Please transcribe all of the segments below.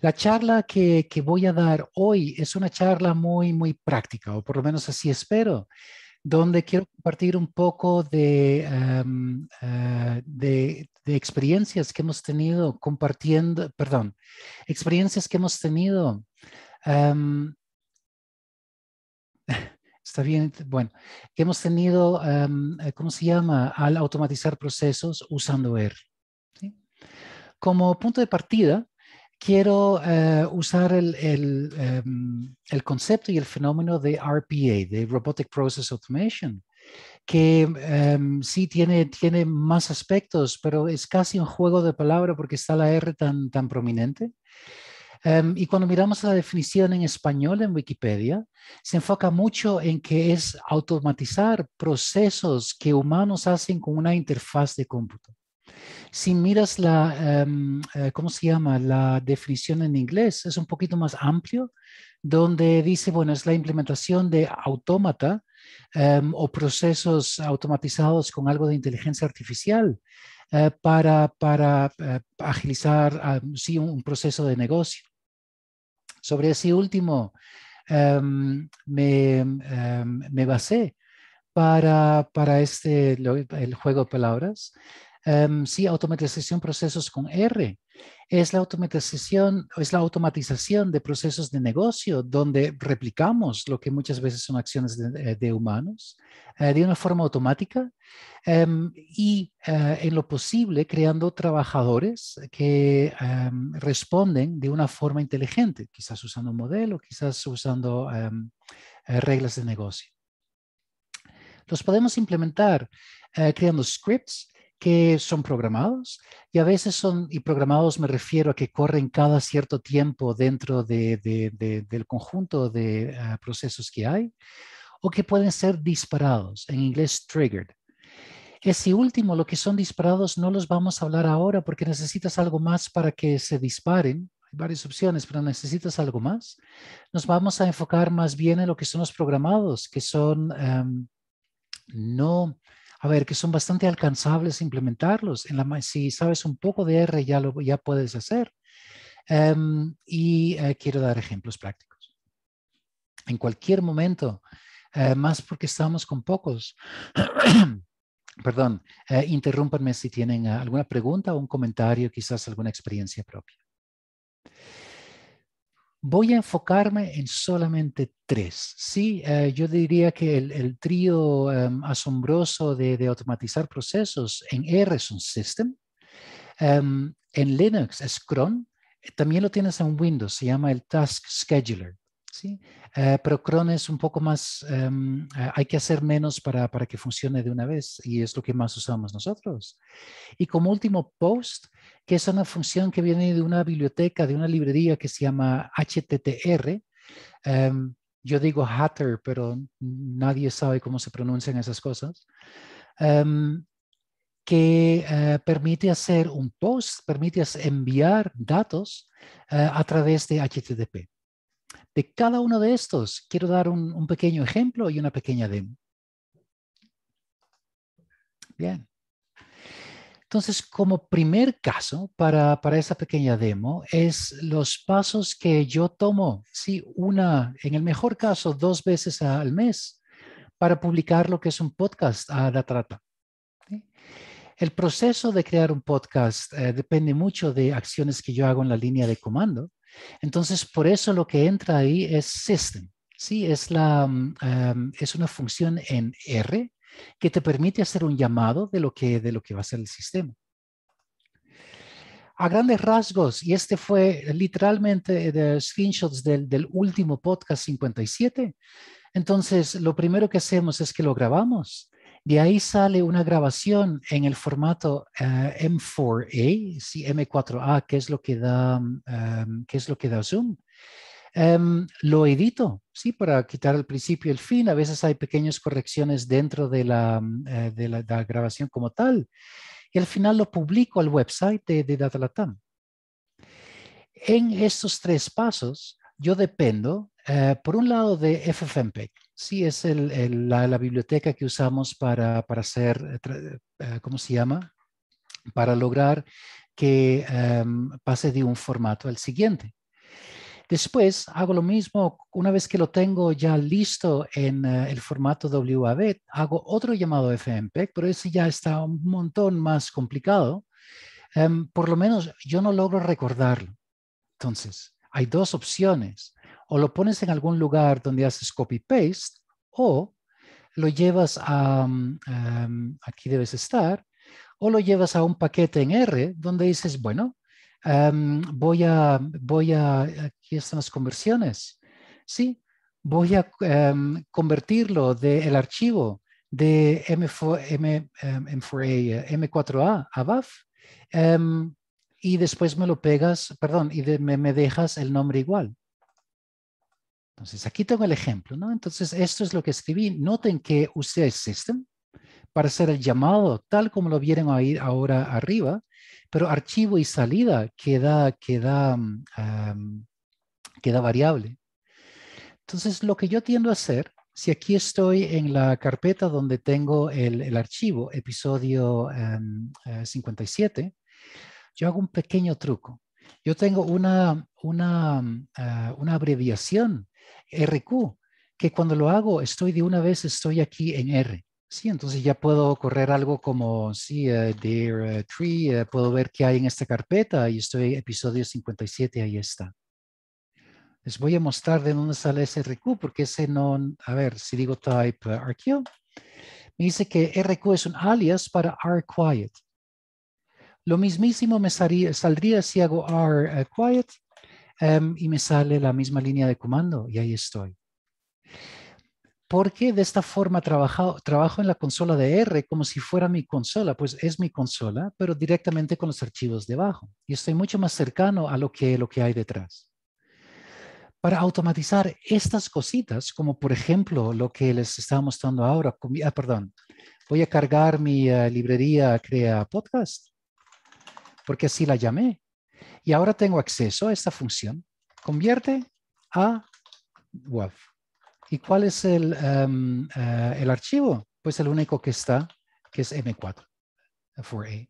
La charla que, voy a dar hoy es una charla muy, muy práctica, o por lo menos así espero, donde quiero compartir un poco de, em, eh, de, experiencias que hemos tenido compartiendo, perdón, experiencias que hemos tenido. Em, está bien, bueno, que hemos tenido, em, eh, ¿cómo se llama?, al automatizar procesos usando R. Como punto de partida, quiero eh, usar em, el, concepto y el fenómeno de RPA, de Robotic Process Automation, que em, sí tiene, tiene más aspectos, pero es casi un juego de palabras porque está la R tan, tan prominente. Em, y cuando miramos la definición en español en Wikipedia, se enfoca mucho en que es automatizar procesos que humanos hacen con una interfaz de cómputo. Si miras la, em, eh, ¿cómo se llama? La definición en inglés es un poquito más amplio, donde dice, bueno, es la implementación de autómata em, o procesos automatizados con algo de inteligencia artificial eh, para, eh, agilizar, un, proceso de negocio. Sobre ese último, em, me, me, basé para, para este, el juego de palabras Em, sí, automatización procesos con R. Es la automatización, es la automatización de procesos de negocio donde replicamos lo que muchas veces son acciones de, eh, humanos eh, de una forma automática em, y eh, en lo posible creando trabajadores que em, responden de una forma inteligente, quizás usando un modelo, quizás usando reglas de negocio. Los podemos implementar creando scripts que son programados y a veces son, y programados me refiero a que corren cada cierto tiempo dentro de, del conjunto de ah, procesos que hay, o que pueden ser disparados, en inglés triggered. Ese último, lo que son disparados, no los vamos a hablar ahora porque necesitas algo más para que se disparen. Hay varias opciones, pero necesitas algo más. Nos vamos a enfocar más bien en lo que son los programados, que son em, no a ver, que son bastante alcanzables implementarlos. En la, si sabes un poco de R, ya, lo, ya puedes hacer. Em, y eh, quiero dar ejemplos prácticos. En cualquier momento, eh, más porque estamos con pocos, perdón, eh, interrúmpanme si tienen alguna pregunta o un comentario, quizás alguna experiencia propia. Voy a enfocarme en solamente tres. Sí, eh, yo diría que el, trío em, asombroso de, automatizar procesos en R es un system, em, en Linux es cron, eh, también lo tienes en Windows, se llama el Task Scheduler. ¿sí? Eh, pero cron es un poco más, em, eh, hay que hacer menos para, que funcione de una vez y es lo que más usamos nosotros. Y como último, post, que es una función que viene de una biblioteca, de una librería que se llama HTTR. Em, yo digo hatter, pero nadie sabe cómo se pronuncian esas cosas. Em, que eh, permite hacer un post, permite enviar datos a través de HTTP. De cada uno de estos quiero dar un, pequeño ejemplo y una pequeña demo. Bien. Entonces, como primer caso para, para esa pequeña demo es los pasos que yo tomo, sí, una, en el mejor caso, dos veces al mes para publicar lo que es un podcast a la trata. El proceso de crear un podcast eh, depende mucho de acciones que yo hago en la línea de comando. Entonces, por eso lo que entra ahí es system. Sí, es, la, mm, em, es una función en R que te permite hacer un llamado de lo que, de lo que va a ser el sistema. A grandes rasgos, y este fue literalmente de screenshots del, del último podcast 57, entonces lo primero que hacemos es que lo grabamos de ahí sale una grabación en el formato eh, M4A, sí, M4A, que es lo que da, em, es lo que da Zoom. Em, lo edito, sí, para quitar el principio y el fin. A veces hay pequeñas correcciones dentro eh, de la, grabación como tal. Y al final lo publico al website de, de DataLatam. En estos tres pasos, yo dependo, eh, por un lado, de FFmpeg. Sí, es la, biblioteca que usamos para, hacer, eh, eh, ¿cómo se llama? Para lograr que em, pase de un formato al siguiente. Después hago lo mismo, una vez que lo tengo ya listo en eh, el formato WAB, hago otro llamado FMPEG, pero ese ya está un montón más complicado. Em, por lo menos yo no logro recordarlo. Entonces, hay dos opciones o lo pones en algún lugar donde haces copy-paste o lo llevas a, mm, em, aquí debes estar, o lo llevas a un paquete en R donde dices, bueno, em, voy a, voy a, aquí están las conversiones, sí, voy a em, convertirlo del archivo de M4, M4A a BAF y después me lo pegas, perdón, y me dejas el nombre igual. Entonces, aquí tengo el ejemplo, ¿no? Entonces, esto es lo que escribí. Noten que usé el system para hacer el llamado, tal como lo vieron ahí ahora arriba, pero archivo y salida queda, queda, mm, queda variable. Entonces, lo que yo tiendo a hacer, si aquí estoy en la carpeta donde tengo el, el archivo, episodio 57, em, eh, yo hago un pequeño truco. Yo tengo una, una, mm, eh, una abreviación RQ, que cuando lo hago estoy de una vez, estoy aquí en R. Sí, entonces ya puedo correr algo como, si eh, Dear eh, Tree, eh, puedo ver qué hay en esta carpeta y estoy episodio 57, ahí está. Les voy a mostrar de dónde sale ese RQ porque ese no, a ver, si digo type RQ, me dice que RQ es un alias para r quiet Lo mismísimo me saldría si hago quiet Em, y me sale la misma línea de comando y ahí estoy. porque de esta forma trabajo, trabajo en la consola de R como si fuera mi consola? Pues es mi consola, pero directamente con los archivos debajo. Y estoy mucho más cercano a lo que, lo que hay detrás. Para automatizar estas cositas, como por ejemplo lo que les estaba mostrando ahora, ah, perdón, voy a cargar mi eh, librería Crea Podcast, porque así la llamé y ahora tengo acceso a esta función, convierte a WAV. ¿Y cuál es el, em, eh, archivo? Pues el único que está, que es M4, 4A.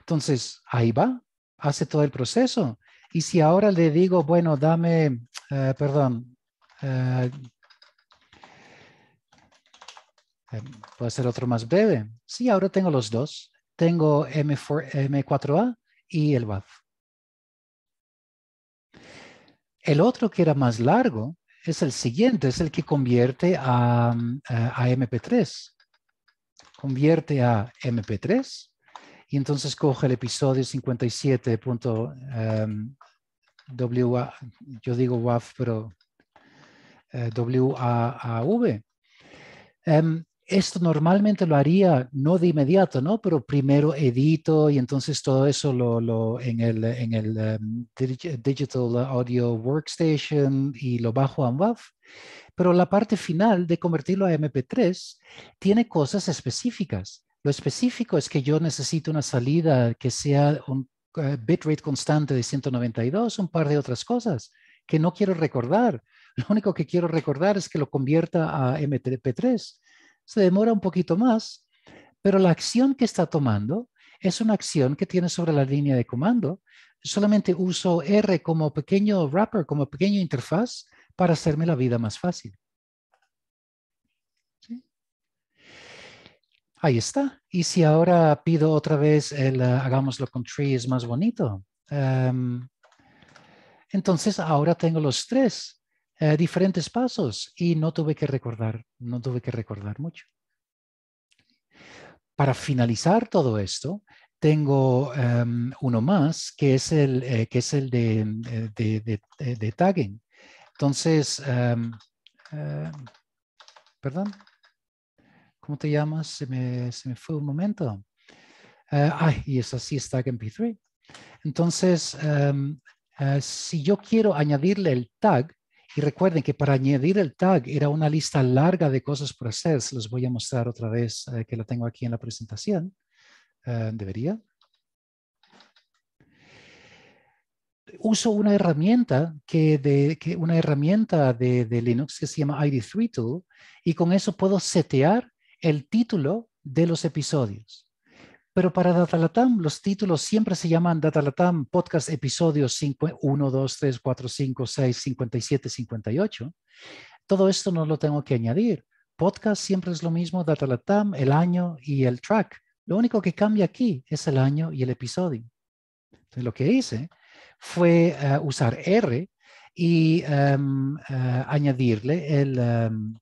Entonces, ahí va, hace todo el proceso. Y si ahora le digo, bueno, dame, eh, perdón, puede eh, em, puedo hacer otro más breve. Sí, ahora tengo los dos. Tengo M4, M4A y el WAV. El otro que era más largo es el siguiente, es el que convierte a, MP3. Mm, eh, convierte a MP3 y entonces coge el episodio 57. Em, yo digo WAF, pero eh, W A em, esto normalmente lo haría no de inmediato, ¿no? Pero primero edito y entonces todo eso lo, en el, em, Digital Audio Workstation y lo bajo a WAV. Pero la parte final de convertirlo a MP3 tiene cosas específicas. Lo específico es que yo necesito una salida que sea un eh, bitrate constante de 192, un par de otras cosas que no quiero recordar. Lo único que quiero recordar es que lo convierta a MP3 se demora un poquito más, pero la acción que está tomando es una acción que tiene sobre la línea de comando. Solamente uso R como pequeño wrapper, como pequeño interfaz para hacerme la vida más fácil. Ahí está. Y si ahora pido otra vez el eh, hagámoslo con tree es más bonito. Em, entonces ahora tengo los tres. Eh, diferentes pasos y no tuve que recordar, no tuve que recordar mucho. Para finalizar todo esto, tengo em, uno más que es el, eh, que es el de, de, tagging. Entonces, em, em, perdón, ¿cómo te llamas? Se me, se me fue un momento. Ah, ay, y es así, es en mp 3 Entonces, si yo quiero añadirle el tag y recuerden que para añadir el tag era una lista larga de cosas por hacer. Se los voy a mostrar otra vez eh, que la tengo aquí en la presentación. Eh, debería. Uso una herramienta, que de, una herramienta de Linux que se llama ID3 Tool y con eso puedo setear el título de los episodios. Pero para Datalatam, los títulos siempre se llaman Datalatam Podcast Episodio 5, 1, 2, 3, 4, 5, 6, 57, 58. Todo esto no lo tengo que añadir. Podcast siempre es lo mismo, Datalatam, el año y el track. Lo único que cambia aquí es el año y el episodio. Entonces, lo que hice fue eh, usar R y em, eh, añadirle el, em,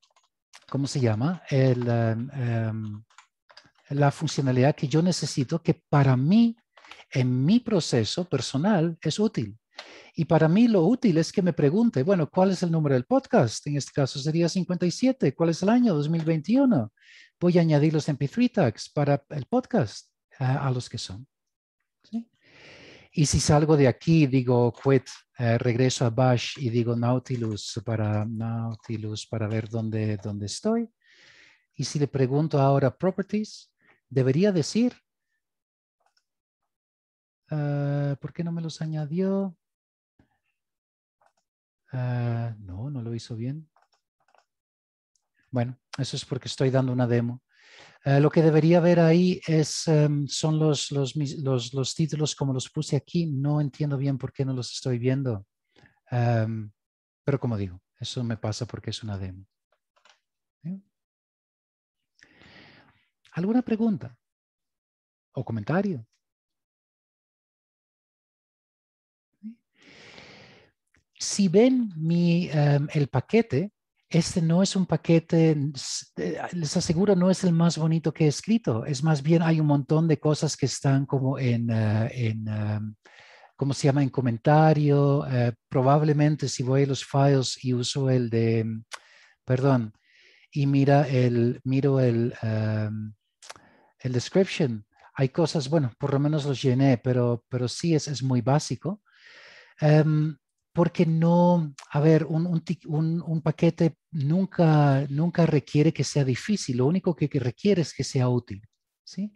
¿cómo se llama? El, em, la funcionalidad que yo necesito que para mí, en mi proceso personal, es útil. Y para mí lo útil es que me pregunte, bueno, ¿cuál es el número del podcast? En este caso sería 57. ¿Cuál es el año? 2021. Voy a añadir los MP3 tags para el podcast a los que son. Y si salgo de aquí, digo quit, eh, regreso a Bash y digo Nautilus para Nautilus para ver dónde, dónde estoy. Y si le pregunto ahora properties, debería decir, ah, ¿por qué no me los añadió? Ah, no, no lo hizo bien. Bueno, eso es porque estoy dando una demo. Ah, lo que debería ver ahí es, em, son los, los, los, títulos como los puse aquí. No entiendo bien por qué no los estoy viendo. Em, pero como digo, eso me pasa porque es una demo. ¿Alguna pregunta o comentario? Si ven mi, em, el paquete, este no es un paquete, eh, les aseguro, no es el más bonito que he escrito. Es más bien, hay un montón de cosas que están como en, eh, em, ¿cómo se llama? En comentario. Eh, probablemente si voy a los files y uso el de, perdón, y mira el, miro el, em, el description, hay cosas, bueno, por lo menos los llené, pero, pero sí es, es muy básico. Em, porque no, a ver, un, un, paquete nunca, nunca requiere que sea difícil, lo único que, requiere es que sea útil, ¿sí?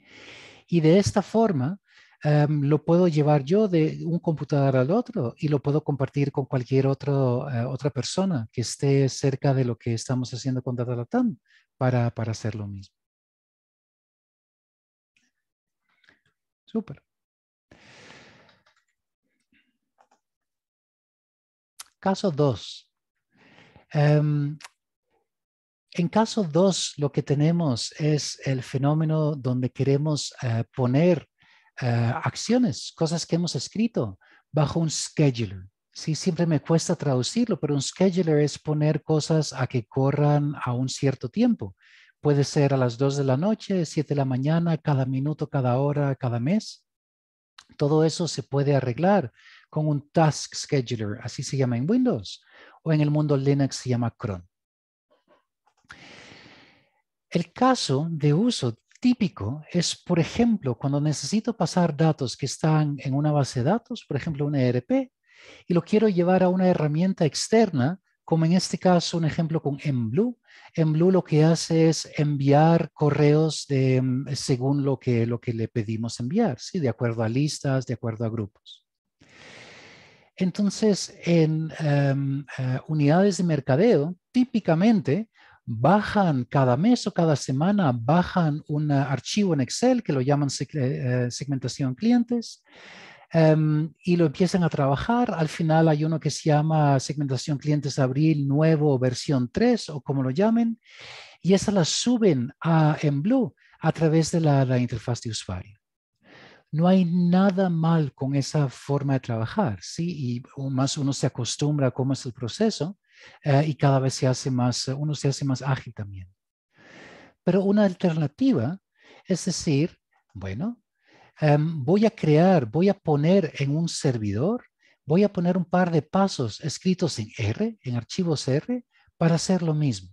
Y de esta forma em, lo puedo llevar yo de un computador al otro y lo puedo compartir con cualquier otro, eh, otra persona que esté cerca de lo que estamos haciendo con DataLatam para, para hacer lo mismo. super Caso 2. Em, en caso 2, lo que tenemos es el fenómeno donde queremos eh, poner eh, acciones, cosas que hemos escrito, bajo un scheduler. Sí, siempre me cuesta traducirlo, pero un scheduler es poner cosas a que corran a un cierto tiempo. Puede ser a las 2 de la noche, 7 de la mañana, cada minuto, cada hora, cada mes. Todo eso se puede arreglar con un task scheduler, así se llama en Windows, o en el mundo Linux se llama cron. El caso de uso típico es, por ejemplo, cuando necesito pasar datos que están en una base de datos, por ejemplo, una ERP, y lo quiero llevar a una herramienta externa como en este caso un ejemplo con EnBlue, EnBlue lo que hace es enviar correos de, mm, según lo que, lo que le pedimos enviar, ¿sí? de acuerdo a listas, de acuerdo a grupos. Entonces, en em, eh, unidades de mercadeo, típicamente bajan cada mes o cada semana, bajan un archivo en Excel que lo llaman eh, segmentación clientes Em, y lo empiezan a trabajar. Al final hay uno que se llama segmentación clientes abril nuevo versión 3 o como lo llamen. Y esa la suben a, en Blue a través de la, interfaz de usuario. No hay nada mal con esa forma de trabajar, ¿sí? Y más uno se acostumbra a cómo es el proceso eh, y cada vez se hace más, eh, uno se hace más ágil también. Pero una alternativa es decir, bueno, Em, voy a crear, voy a poner en un servidor, voy a poner un par de pasos escritos en R, en archivos R, para hacer lo mismo.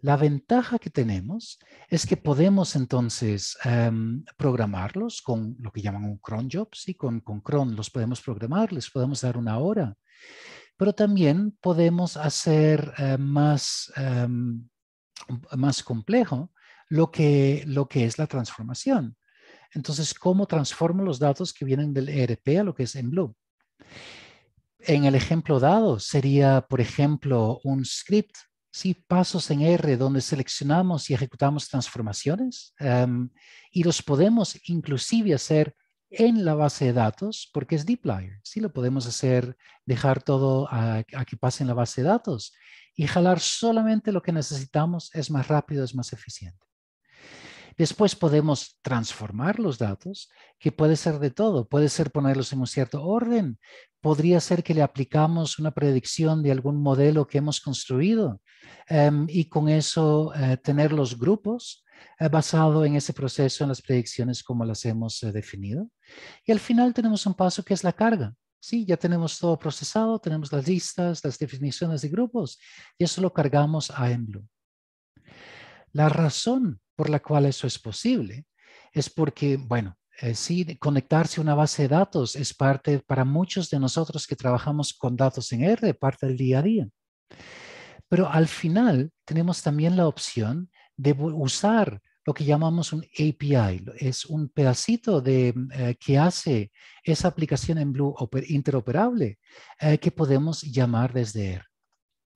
La ventaja que tenemos es que podemos entonces em, programarlos con lo que llaman un cron job, ¿sí? con, cron los podemos programar, les podemos dar una hora, pero también podemos hacer eh, em, más, complejo lo que es la transformación. Entonces, ¿cómo transformo los datos que vienen del ERP a lo que es en Blue? En el ejemplo dado sería, por ejemplo, un script, ¿sí? pasos en R donde seleccionamos y ejecutamos transformaciones em, y los podemos inclusive hacer en la base de datos porque es dplyr. Sí, lo podemos hacer, dejar todo a, a, que pase en la base de datos y jalar solamente lo que necesitamos es más rápido, es más eficiente. Después podemos transformar los datos, que puede ser de todo, puede ser ponerlos en un cierto orden, podría ser que le aplicamos una predicción de algún modelo que hemos construido em, y con eso eh, tener los grupos eh, basado en ese proceso, en las predicciones como las hemos eh, definido. Y al final tenemos un paso que es la carga. Sí, ya tenemos todo procesado, tenemos las listas, las definiciones de grupos y eso lo cargamos a Enblue. La razón por la cual eso es posible es porque, bueno, eh, sí, conectarse a una base de datos es parte para muchos de nosotros que trabajamos con datos en R, parte del día a día. Pero al final tenemos también la opción de usar lo que llamamos un API, es un pedacito de, eh, que hace esa aplicación en Blue interoperable eh, que podemos llamar desde R.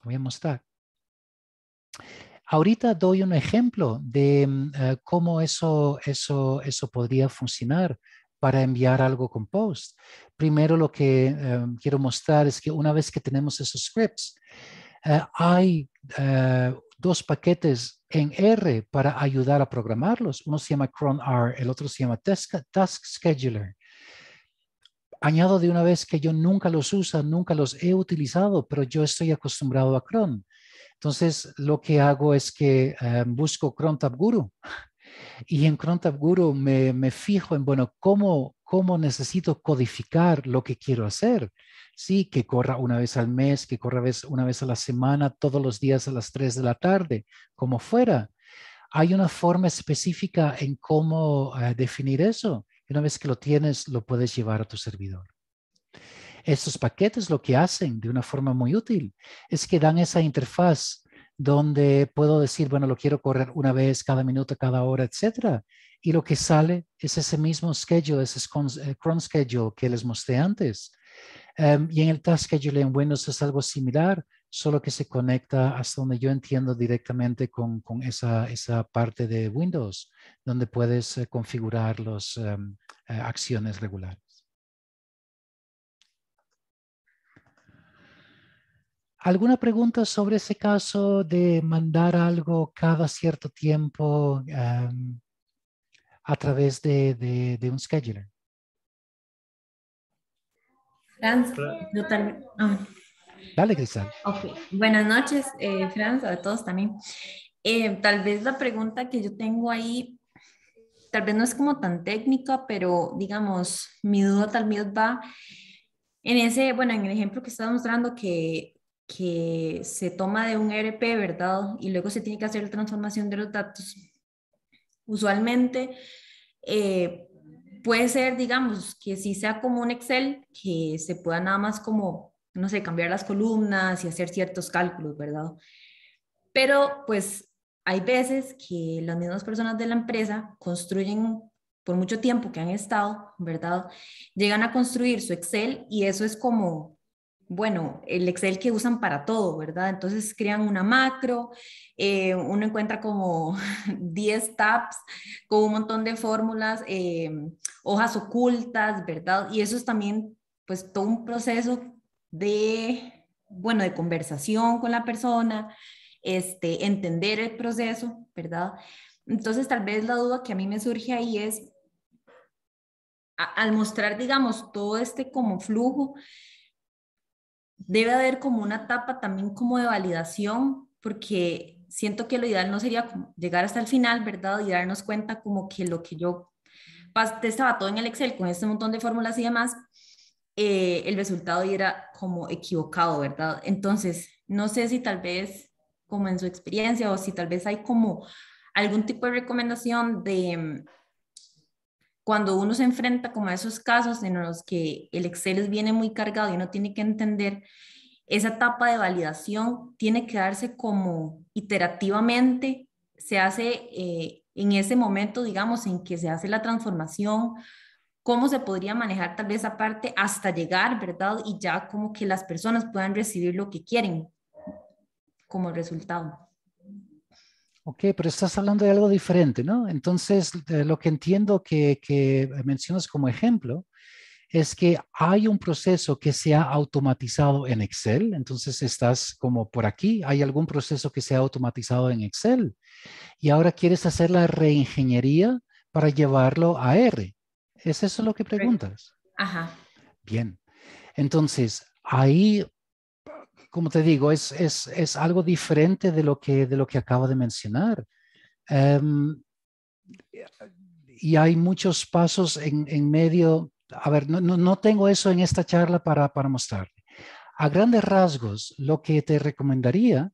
Voy a mostrar. Ahorita doy un ejemplo de mm, eh, cómo eso, eso, eso podría funcionar para enviar algo con post. Primero lo que em, quiero mostrar es que una vez que tenemos esos scripts, eh, hay eh, dos paquetes en R para ayudar a programarlos. Uno se llama cron R, el otro se llama Task, Task Scheduler añado de una vez que yo nunca los uso, nunca los he utilizado, pero yo estoy acostumbrado a cron. Entonces, lo que hago es que eh, busco Chrome Guru y en Chrome Guru me, fijo en, bueno, ¿cómo, cómo necesito codificar lo que quiero hacer. Sí, que corra una vez al mes, que corra una vez a la semana, todos los días a las 3 de la tarde, como fuera. Hay una forma específica en cómo eh, definir eso. Y una vez que lo tienes, lo puedes llevar a tu servidor. Estos paquetes lo que hacen de una forma muy útil es que dan esa interfaz donde puedo decir, bueno, lo quiero correr una vez, cada minuto, cada hora, etc. Y lo que sale es ese mismo schedule, ese eh, cron schedule que les mostré antes. Em, y en el task schedule en Windows es algo similar, solo que se conecta hasta donde yo entiendo directamente con, esa, parte de Windows, donde puedes eh, configurar las em, eh, acciones regulares. ¿Alguna pregunta sobre ese caso de mandar algo cada cierto tiempo em, a través de, un scheduler? Franz, yo también. Ah. Dale, Cristal. Okay. Buenas noches, eh, Franz, a todos también. Eh, tal vez la pregunta que yo tengo ahí, tal vez no es como tan técnica, pero digamos, mi duda tal vez va en ese, bueno, en el ejemplo que estaba mostrando que que se toma de un ERP, ¿verdad? Y luego se tiene que hacer la transformación de los datos. Usualmente eh, puede ser, digamos, que si sea como un Excel, que se pueda nada más como, no sé, cambiar las columnas y hacer ciertos cálculos, ¿verdad? Pero pues hay veces que las mismas personas de la empresa construyen por mucho tiempo que han estado, ¿verdad? Llegan a construir su Excel y eso es como bueno, el Excel que usan para todo, ¿verdad? Entonces crean una macro, eh, uno encuentra como 10 tabs con un montón de fórmulas, eh, hojas ocultas, ¿verdad? Y eso es también, pues, todo un proceso de, bueno, de conversación con la persona, este, entender el proceso, ¿verdad? Entonces, tal vez la duda que a mí me surge ahí es, al mostrar, digamos, todo este como flujo, debe haber como una etapa también como de validación, porque siento que lo ideal no sería llegar hasta el final, ¿verdad? Y darnos cuenta como que lo que yo estaba todo en el Excel con este montón de fórmulas y demás, eh, el resultado era como equivocado, ¿verdad? Entonces, no sé si tal vez como en su experiencia o si tal vez hay como algún tipo de recomendación de cuando uno se enfrenta como a esos casos en los que el Excel viene muy cargado y uno tiene que entender, esa etapa de validación tiene que darse como iterativamente, se hace eh, en ese momento, digamos, en que se hace la transformación, cómo se podría manejar tal vez esa parte hasta llegar, ¿verdad? Y ya como que las personas puedan recibir lo que quieren como resultado. Ok, pero estás hablando de algo diferente, ¿no? Entonces, lo que entiendo que, que, mencionas como ejemplo es que hay un proceso que se ha automatizado en Excel, entonces estás como por aquí, hay algún proceso que se ha automatizado en Excel y ahora quieres hacer la reingeniería para llevarlo a R. ¿Es eso lo que preguntas? Ajá. Bien. Entonces, ahí como te digo, es, es, es, algo diferente de lo que, de lo que acabo de mencionar. Em, y hay muchos pasos en, en medio. A ver, no, no, no, tengo eso en esta charla para, para mostrarte. A grandes rasgos, lo que te recomendaría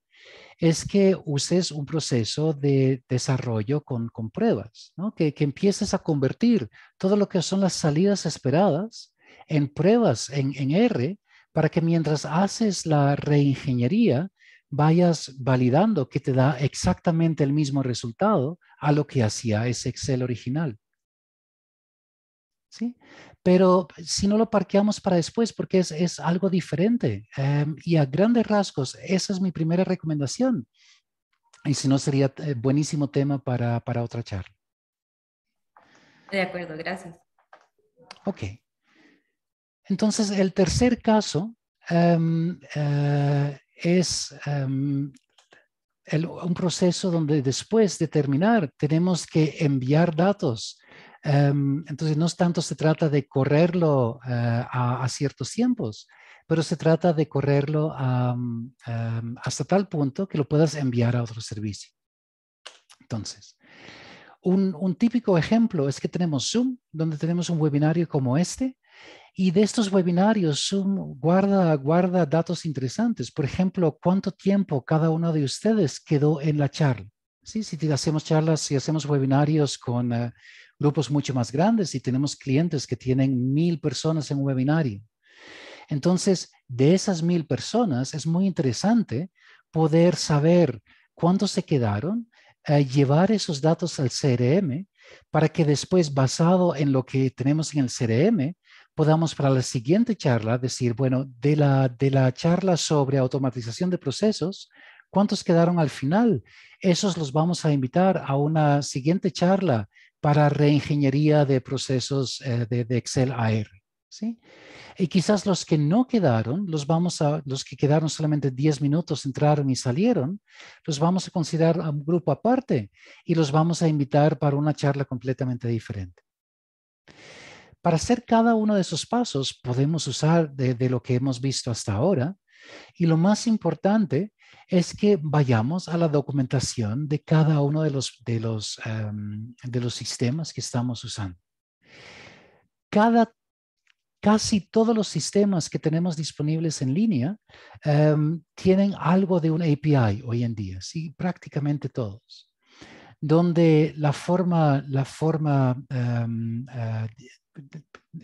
es que uses un proceso de desarrollo con, con pruebas, ¿no? que, que empieces a convertir todo lo que son las salidas esperadas en pruebas en, en R para que mientras haces la reingeniería vayas validando que te da exactamente el mismo resultado a lo que hacía ese Excel original. ¿Sí? Pero si no lo parqueamos para después, porque es, es algo diferente. Em, y a grandes rasgos, esa es mi primera recomendación. Y si no, sería eh, buenísimo tema para, para otra charla. De acuerdo, gracias. Ok. Entonces, el tercer caso em, eh, es em, un proceso donde después de terminar tenemos que enviar datos. Em, entonces, no tanto se trata de correrlo eh, a, ciertos tiempos, pero se trata de correrlo hasta tal punto que lo puedas enviar a otro servicio. Entonces, un típico ejemplo es que tenemos Zoom, donde tenemos un webinario como este, y de estos webinarios, guarda, guarda datos interesantes. Por ejemplo, cuánto tiempo cada uno de ustedes quedó en la charla. ¿Sí? Si hacemos charlas, si hacemos webinarios con eh, grupos mucho más grandes y tenemos clientes que tienen mil personas en un webinario. Entonces, de esas mil personas es muy interesante poder saber cuántos se quedaron, eh, llevar esos datos al CRM para que después, basado en lo que tenemos en el CRM, podamos para la siguiente charla decir, bueno, de la, de la charla sobre automatización de procesos, ¿cuántos quedaron al final? Esos los vamos a invitar a una siguiente charla para reingeniería de procesos eh, de, Excel AR. ¿sí? Y quizás los que no quedaron, los, vamos a, los que quedaron solamente 10 minutos, entraron y salieron, los vamos a considerar a un grupo aparte y los vamos a invitar para una charla completamente diferente. Para hacer cada uno de esos pasos podemos usar de, lo que hemos visto hasta ahora. Y lo más importante es que vayamos a la documentación de cada uno de los, de los, em, de los sistemas que estamos usando. Cada, casi todos los sistemas que tenemos disponibles en línea em, tienen algo de un API hoy en día, ¿sí? prácticamente todos donde la forma, la forma em, eh,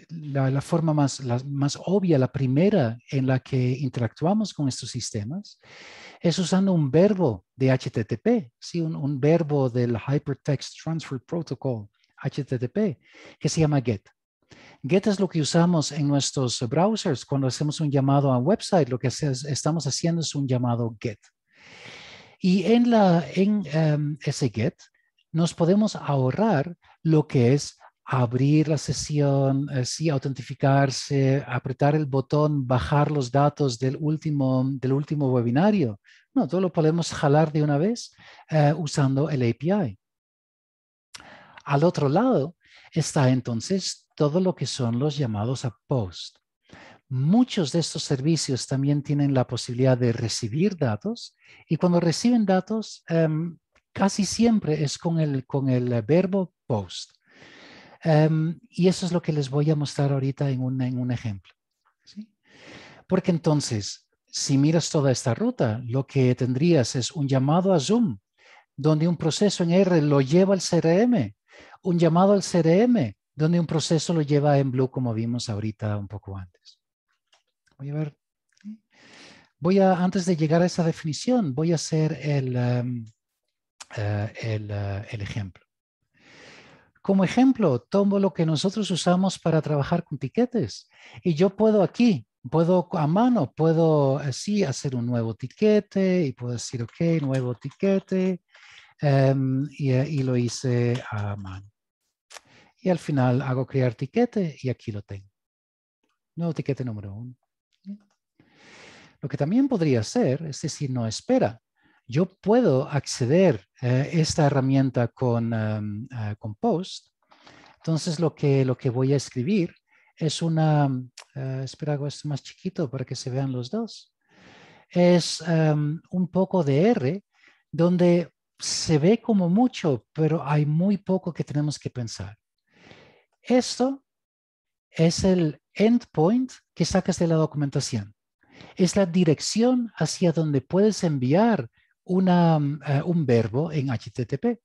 la, forma más, más obvia, la primera en la que interactuamos con estos sistemas, es usando un verbo de HTTP, ¿sí? un, verbo del Hypertext Transfer Protocol, HTTP, que se llama GET. GET es lo que usamos en nuestros browsers cuando hacemos un llamado a un website, lo que estamos haciendo es un llamado GET. Y en, la, en em, ese GET nos podemos ahorrar lo que es abrir la sesión, eh, sí, autentificarse, apretar el botón, bajar los datos del último, webinario. No, todo lo podemos jalar de una vez eh, usando el API. Al otro lado está entonces todo lo que son los llamados a post. Muchos de estos servicios también tienen la posibilidad de recibir datos y cuando reciben datos, em, casi siempre es con el verbo post. Em, y eso es lo que les voy a mostrar ahorita en un, en un ejemplo. Porque entonces, si miras toda esta ruta, lo que tendrías es un llamado a Zoom, donde un proceso en R lo lleva al CRM, un llamado al CRM, donde un proceso lo lleva en Blue, como vimos ahorita un poco antes. Voy a ver. Voy a, antes de llegar a esa definición, voy a hacer el, em, eh, eh, el ejemplo. Como ejemplo, tomo lo que nosotros usamos para trabajar con tiquetes y yo puedo aquí, puedo a mano, puedo así eh, hacer un nuevo tiquete y puedo decir, ok, nuevo tiquete em, y, eh, y lo hice a mano. Y al final hago crear tiquete y aquí lo tengo. Nuevo tiquete número uno. Lo que también podría hacer es decir, no espera, yo puedo acceder a eh, esta herramienta ah, con, Post. Entonces lo que, lo que voy a escribir es una, mm, ah, espera, hago esto más chiquito para que se vean los dos. Es un poco de R, donde se ve como mucho, pero hay muy poco que tenemos que pensar. Esto es el endpoint que sacas de la documentación. Es la dirección hacia donde puedes enviar eh, un verbo en HTTP.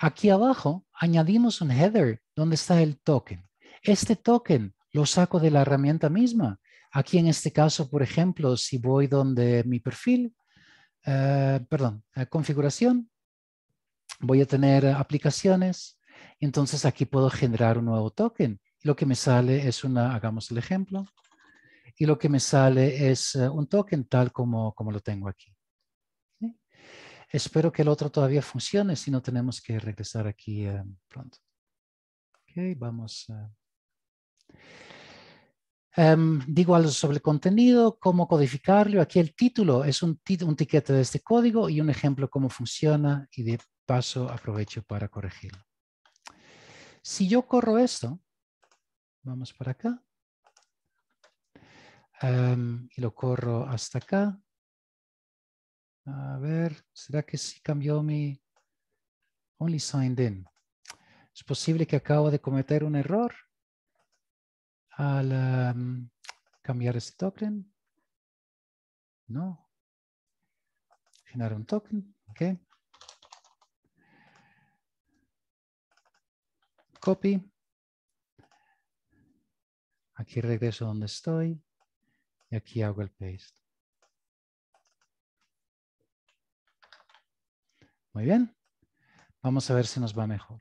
Aquí abajo añadimos un header donde está el token. Este token lo saco de la herramienta misma. Aquí en este caso, por ejemplo, si voy donde mi perfil, eh, perdón, eh, configuración, voy a tener aplicaciones. Entonces aquí puedo generar un nuevo token. Lo que me sale es una, hagamos el ejemplo, y lo que me sale es un token tal como, como lo tengo aquí. Espero que el otro todavía funcione, si no tenemos que regresar aquí eh, pronto. Ok, vamos. Em, digo algo sobre el contenido, cómo codificarlo. Aquí el título es un, un tiquete de este código y un ejemplo cómo funciona y de paso aprovecho para corregirlo. Si yo corro esto, vamos para acá em, y lo corro hasta acá, a ver, ¿será que sí cambió mi only signed in? Es posible que acabo de cometer un error al um, cambiar este token. No. Generar un token. Ok. Copy. Aquí regreso donde estoy. Y aquí hago el paste. Muy bien. Vamos a ver si nos va mejor.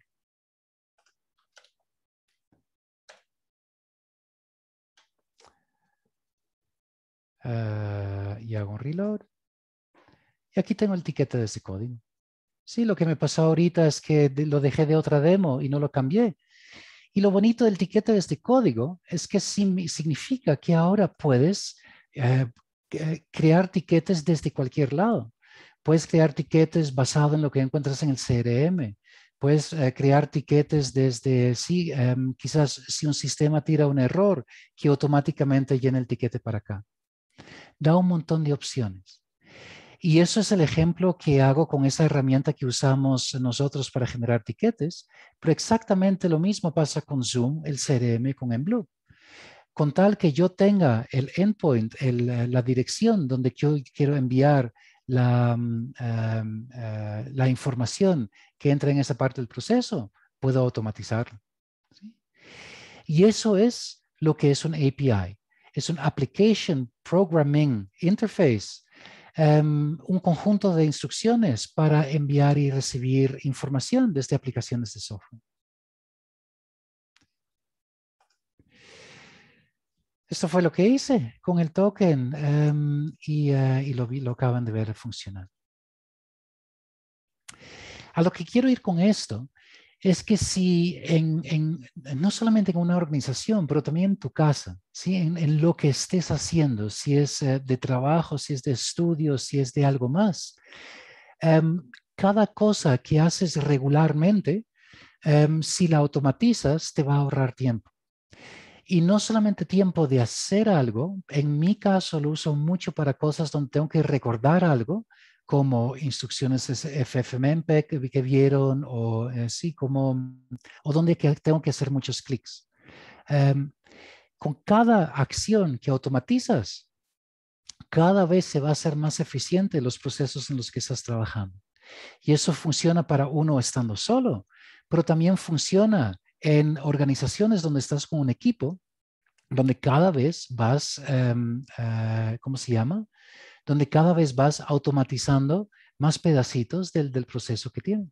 Ah, y hago un reload. Y aquí tengo el tiquete de este código. Sí, lo que me pasó ahorita es que lo dejé de otra demo y no lo cambié. Y lo bonito del tiquete de este código es que significa que ahora puedes eh, eh, crear tiquetes desde cualquier lado. Puedes crear tiquetes basado en lo que encuentras en el CRM. Puedes eh, crear tiquetes desde, sí, em, quizás si un sistema tira un error, que automáticamente llena el tiquete para acá. Da un montón de opciones. Y eso es el ejemplo que hago con esa herramienta que usamos nosotros para generar tiquetes, pero exactamente lo mismo pasa con Zoom, el CRM con EnBlue. Con tal que yo tenga el endpoint, la dirección donde yo quiero enviar la, mm, em, eh, la información que entra en esa parte del proceso, puedo automatizar. Y eso es lo que es un API. Es un Application Programming Interface, em, un conjunto de instrucciones para enviar y recibir información desde aplicaciones de software. Esto fue lo que hice con el token em, eh, y, lo, lo acaban de ver funcionar. A lo que quiero ir con esto es que si en, no solamente en una organización, pero también en tu casa, ¿sí? en, lo que estés haciendo, si es eh, de trabajo, si es de estudio, si es de algo más, em, cada cosa que haces regularmente, em, si la automatizas, te va a ahorrar tiempo y no solamente tiempo de hacer algo, en mi caso lo uso mucho para cosas donde tengo que recordar algo, como instrucciones FFmpeg que, vieron o así eh, como, o donde tengo que hacer muchos clics. Em, con cada acción que automatizas, cada vez se va a hacer más eficiente los procesos en los que estás trabajando. Y eso funciona para uno estando solo, pero también funciona en organizaciones donde estás con un equipo, donde cada vez vas, em, eh, ¿cómo se llama? Donde cada vez vas automatizando más pedacitos del, proceso que tienen.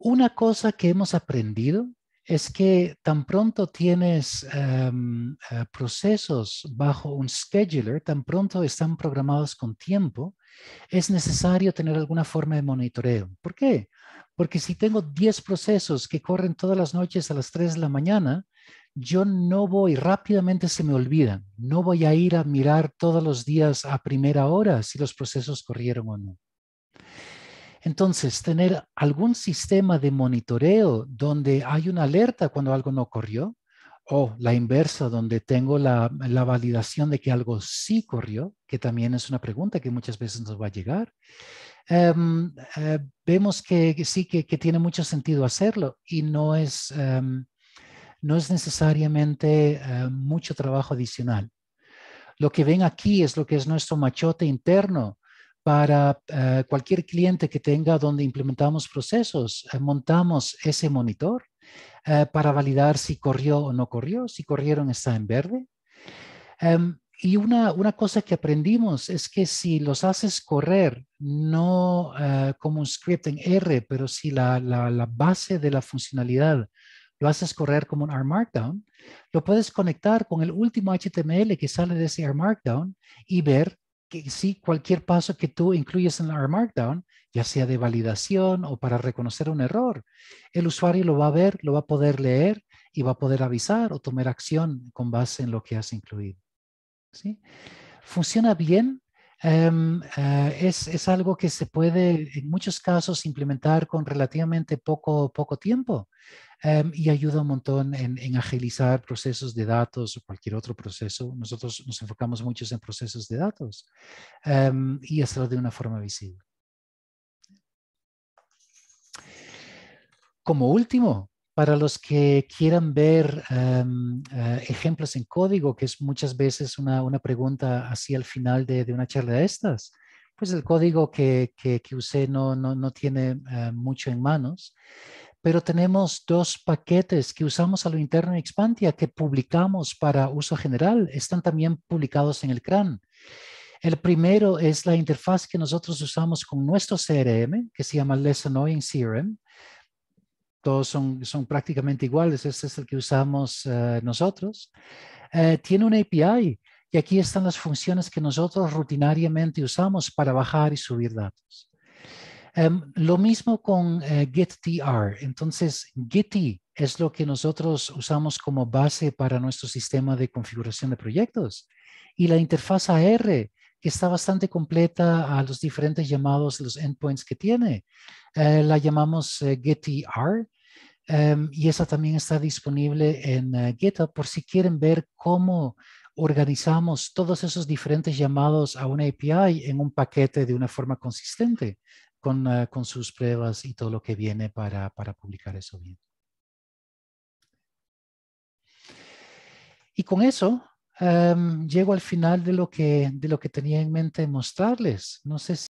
Una cosa que hemos aprendido es que tan pronto tienes em, eh, procesos bajo un scheduler, tan pronto están programados con tiempo, es necesario tener alguna forma de monitoreo. ¿Por qué? Porque si tengo 10 procesos que corren todas las noches a las 3 de la mañana, yo no voy, rápidamente se me olvidan. No voy a ir a mirar todos los días a primera hora si los procesos corrieron o no. Entonces, tener algún sistema de monitoreo donde hay una alerta cuando algo no corrió, o la inversa, donde tengo la, validación de que algo sí corrió, que también es una pregunta que muchas veces nos va a llegar, em, eh, vemos que, sí, que, tiene mucho sentido hacerlo y no es, em, no es necesariamente eh, mucho trabajo adicional. Lo que ven aquí es lo que es nuestro machote interno para eh, cualquier cliente que tenga donde implementamos procesos. montamos ese monitor eh, para validar si corrió o no corrió. Si corrieron está en verde. Em, y una, cosa que aprendimos es que si los haces correr, no eh, como un script en R, pero si la, la, base de la funcionalidad lo haces correr como un R Markdown, lo puedes conectar con el último HTML que sale de ese R Markdown y ver que sí, cualquier paso que tú incluyes en la Markdown, ya sea de validación o para reconocer un error, el usuario lo va a ver, lo va a poder leer y va a poder avisar o tomar acción con base en lo que has incluido. Funciona bien. Em, eh, es, es, algo que se puede en muchos casos implementar con relativamente poco, poco tiempo. Em, y ayuda un montón en, agilizar procesos de datos o cualquier otro proceso. Nosotros nos enfocamos mucho en procesos de datos em, y hacerlo de una forma visible. Como último, para los que quieran ver em, eh, ejemplos en código, que es muchas veces una, una pregunta así al final de, de, una charla de estas, pues el código que, que, usé no, no, no tiene eh, mucho en manos pero tenemos dos paquetes que usamos a lo interno en Expantia que publicamos para uso general. Están también publicados en el CRAN. El primero es la interfaz que nosotros usamos con nuestro CRM, que se llama Less Annoying CRM. Todos son, son prácticamente iguales. Este es el que usamos eh, nosotros. Eh, tiene una API y aquí están las funciones que nosotros rutinariamente usamos para bajar y subir datos. Em, lo mismo con eh, GetTR, Entonces, Getty es lo que nosotros usamos como base para nuestro sistema de configuración de proyectos. Y la interfaz AR, que está bastante completa a los diferentes llamados, los endpoints que tiene. Eh, la llamamos eh, GetTR em, y esa también está disponible en GitHub por si quieren ver cómo organizamos todos esos diferentes llamados a una API en un paquete de una forma consistente. Ah, con, sus pruebas y todo lo que viene para, publicar eso bien. Y con eso llego al final de lo, que, de lo que tenía en mente mostrarles. No sé si